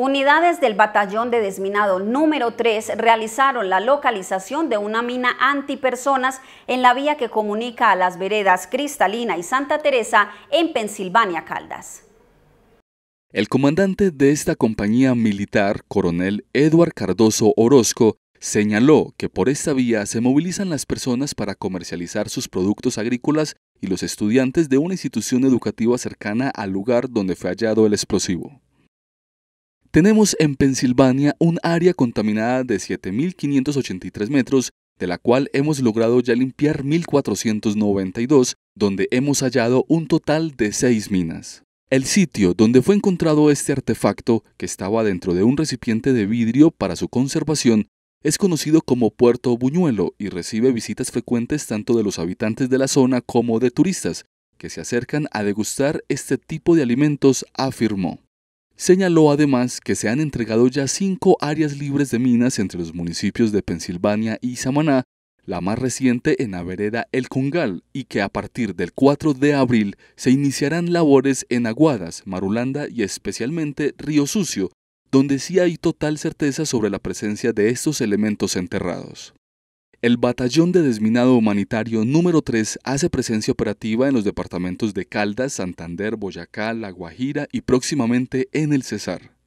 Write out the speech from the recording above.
Unidades del Batallón de Desminado número 3 realizaron la localización de una mina antipersonas en la vía que comunica a las veredas Cristalina y Santa Teresa en Pensilvania Caldas. El comandante de esta compañía militar, coronel Edward Cardoso Orozco, Señaló que por esta vía se movilizan las personas para comercializar sus productos agrícolas y los estudiantes de una institución educativa cercana al lugar donde fue hallado el explosivo. Tenemos en Pensilvania un área contaminada de 7.583 metros, de la cual hemos logrado ya limpiar 1.492, donde hemos hallado un total de 6 minas. El sitio donde fue encontrado este artefacto, que estaba dentro de un recipiente de vidrio para su conservación, es conocido como Puerto Buñuelo y recibe visitas frecuentes tanto de los habitantes de la zona como de turistas, que se acercan a degustar este tipo de alimentos, afirmó. Señaló además que se han entregado ya cinco áreas libres de minas entre los municipios de Pensilvania y Samaná, la más reciente en la El Congal, y que a partir del 4 de abril se iniciarán labores en Aguadas, Marulanda y especialmente Río Sucio, donde sí hay total certeza sobre la presencia de estos elementos enterrados. El Batallón de Desminado Humanitario número 3 hace presencia operativa en los departamentos de Caldas, Santander, Boyacá, La Guajira y próximamente en el Cesar.